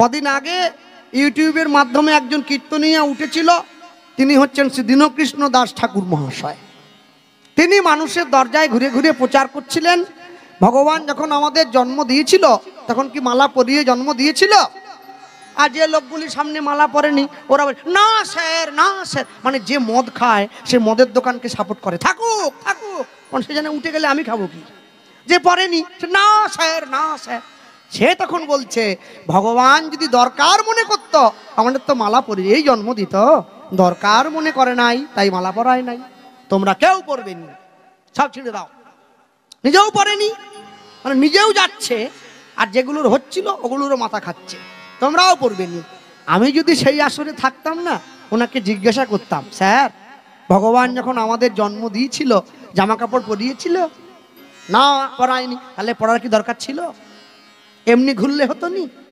কদিন আগে ইউটিউবের মাধ্যমে একজন কীর্তনিয়া উঠেছিল তিনি হচ্ছেন শ্রী দীনকৃষ্ণ দাস ঠাকুর মহাশয় তিনি মানুষের দরজায় ঘুরে ঘুরে প্রচার করছিলেন ভগবান যখন আমাদের জন্ম দিয়েছিল তখন কি মালা পরিয়ে জন্ম দিয়েছিল আর যে লোকগুলি সামনে মালা পরেনি ওরা না স্যার না স্যার মানে যে মদ খায় সে মদের দোকানকে সাপোর্ট করে থাকুক থাকুক কারণ মানে সে যেন উঠে গেলে আমি খাবো কি যে পরেনি না স্যার না স্যার সে তখন বলছে ভগবান যদি দরকার মনে করত আমাদের তো মালা পরি এই জন্ম দিত দরকার মনে করে নাই তাই মালা পরায় নাই তোমরা কেউ পরবে নি সব ছেড়ে দাও নিজেও পরেনি মানে নিজেও যাচ্ছে আর যেগুলোর হচ্ছিল ওগুলোরও মাথা খাচ্ছে তোমরাও পরবে নি আমি যদি সেই আসরে থাকতাম না ওনাকে জিজ্ঞাসা করতাম স্যার ভগবান যখন আমাদের জন্ম দিয়েছিল জামা কাপড় পরিয়েছিল না পরায়নি তাহলে পড়ার কি দরকার ছিল এমনি ঘুরলে হতো নি